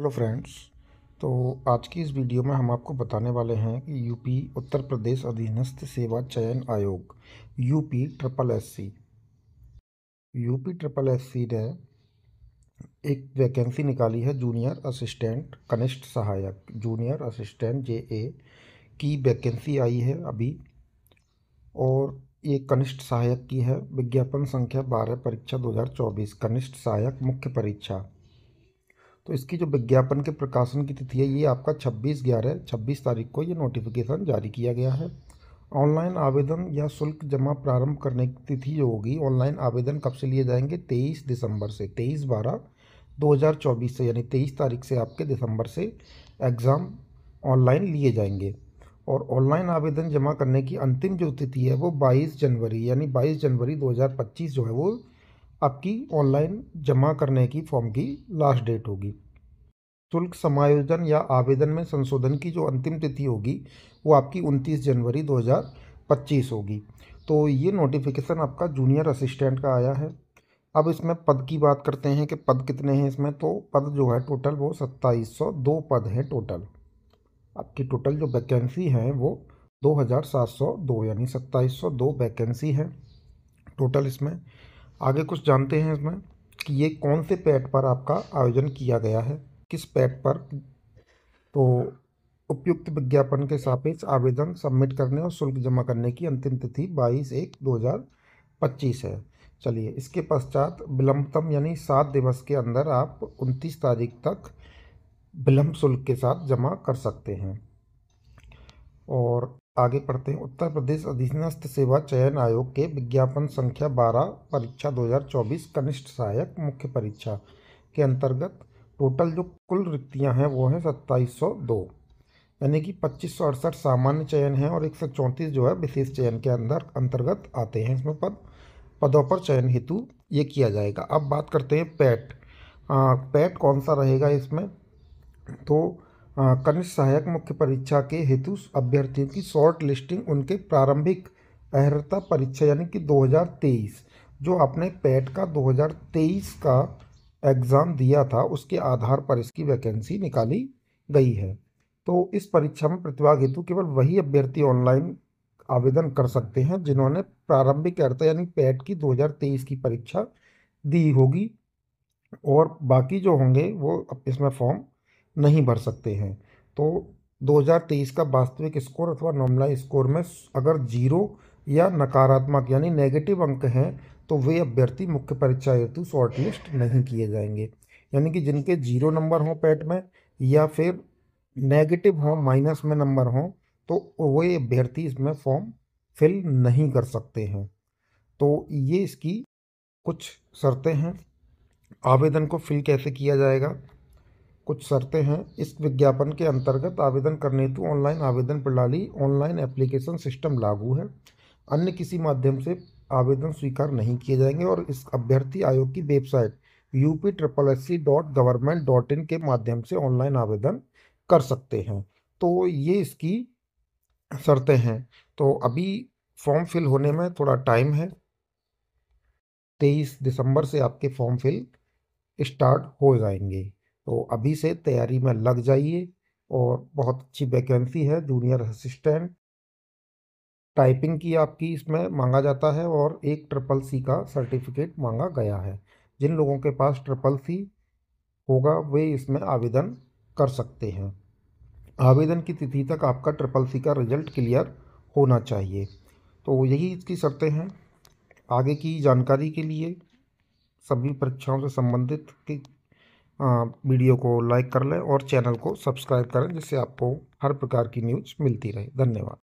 hello friends तो आज की इस वीडियो में हम आपको बताने वाले हैं कि यूपी उत्तर प्रदेश अधीनस्थ सेवा चयन आयोग UP triple S C UP triple S C ने एक वैकेंसी निकाली है जूनियर असिस्टेंट कनिष्ठ सहायक जूनियर असिस्टेंट जे ए की वैकेंसी आई है अभी और ये कनिष्ठ सहायक की है विज्ञापन संख्या बारह परीक्षा दो कनिष्ठ सहायक मुख्य परीक्षा तो इसकी जो विज्ञापन के प्रकाशन की तिथि है ये आपका 26 ग्यारह 26 तारीख को ये नोटिफिकेशन जारी किया गया है ऑनलाइन आवेदन या शुल्क जमा प्रारंभ करने की तिथि जो होगी ऑनलाइन आवेदन कब से लिए जाएंगे तेईस दिसंबर से तेईस बारह 2024 से यानी तेईस तारीख से आपके दिसंबर से एग्ज़ाम ऑनलाइन लिए जाएंगे और ऑनलाइन आवेदन जमा करने की अंतिम जो तिथि है वो बाईस जनवरी यानी बाईस जनवरी पच्चीस जो है वो आपकी ऑनलाइन जमा करने की फॉर्म की लास्ट डेट होगी शुल्क समायोजन या आवेदन में संशोधन की जो अंतिम तिथि होगी वो आपकी 29 जनवरी 2025 होगी तो ये नोटिफिकेशन आपका जूनियर असिस्टेंट का आया है अब इसमें पद की बात करते हैं कि पद कितने हैं इसमें तो पद जो है टोटल वो सत्ताईस सौ दो पद हैं टोटल आपकी टोटल जो वैकेंसी है वो 2702 यानी सत्ताईस वैकेंसी है टोटल इसमें आगे कुछ जानते हैं इसमें कि ये कौन से पैड पर आपका आयोजन किया गया है किस पैड पर तो उपयुक्त विज्ञापन के सापेक्ष आवेदन सबमिट करने और शुल्क जमा करने की अंतिम तिथि बाईस एक दो हज़ार पच्चीस है चलिए इसके पश्चात विलंबतम यानी सात दिवस के अंदर आप उनतीस तारीख तक विलम्ब शुल्क के साथ जमा कर सकते हैं और आगे पढ़ते हैं उत्तर प्रदेश अधीनस्थ सेवा चयन आयोग के विज्ञापन संख्या बारह परीक्षा 2024 कनिष्ठ सहायक मुख्य परीक्षा के अंतर्गत टोटल जो कुल रिक्तियां हैं वो हैं सत्ताईस सौ दो यानी कि पच्चीस सौ अड़सठ सामान्य चयन है और एक सौ चौंतीस जो है विशेष चयन के अंदर अंतर्गत आते हैं इसमें पद पदों पर चयन हेतु ये किया जाएगा अब बात करते हैं पैट आ, पैट कौन सा रहेगा इसमें तो कनिष्ठ सहायक मुख्य परीक्षा के हेतु अभ्यर्थियों की शॉर्ट लिस्टिंग उनके प्रारंभिक अहर्ता परीक्षा यानी कि 2023 जो आपने पैट का 2023 का एग्ज़ाम दिया था उसके आधार पर इसकी वैकेंसी निकाली गई है तो इस परीक्षा में प्रतिभाग हेतु केवल वही अभ्यर्थी ऑनलाइन आवेदन कर सकते हैं जिन्होंने प्रारंभिक अर्थ यानी पैट की 2023 की परीक्षा दी होगी और बाकी जो होंगे वो इसमें फॉर्म नहीं भर सकते हैं तो 2023 का वास्तविक स्कोर अथवा नॉर्मलाइज स्कोर में अगर जीरो या नकारात्मक यानी नेगेटिव अंक हैं तो वे अभ्यर्थी मुख्य परीक्षा हेतु शॉर्टलिस्ट नहीं किए जाएंगे यानी कि जिनके जीरो नंबर हों पैट में या फिर नेगेटिव हों माइनस में नंबर हों तो वे अभ्यर्थी इसमें फॉर्म फिल नहीं कर सकते हैं तो ये इसकी कुछ शर्तें हैं आवेदन को फिल कैसे किया जाएगा कुछ शर्तें हैं इस विज्ञापन के अंतर्गत आवेदन करने हेतु ऑनलाइन आवेदन प्रणाली ऑनलाइन एप्लीकेशन सिस्टम लागू है अन्य किसी माध्यम से आवेदन स्वीकार नहीं किए जाएंगे और इस अभ्यर्थी आयोग की website UP triple S C dot government dot in के माध्यम से ऑनलाइन आवेदन कर सकते हैं तो ये इसकी शर्तें हैं तो अभी फॉर्म फिल होने में थोड़ा टाइम है तेईस दिसंबर से आपके फॉर्म फिल स्टार्ट हो जाएंगे तो अभी से तैयारी में लग जाइए और बहुत अच्छी वैकेंसी है जूनियर असिस्टेंट टाइपिंग की आपकी इसमें मांगा जाता है और एक ट्रिपल सी का सर्टिफिकेट मांगा गया है जिन लोगों के पास ट्रिपल सी होगा वे इसमें आवेदन कर सकते हैं आवेदन की तिथि तक आपका ट्रिपल सी का रिजल्ट क्लियर होना चाहिए तो यही इसकी शर्तें हैं आगे की जानकारी के लिए सभी परीक्षाओं से संबंधित वीडियो को लाइक कर लें और चैनल को सब्सक्राइब करें जिससे आपको हर प्रकार की न्यूज़ मिलती रहे धन्यवाद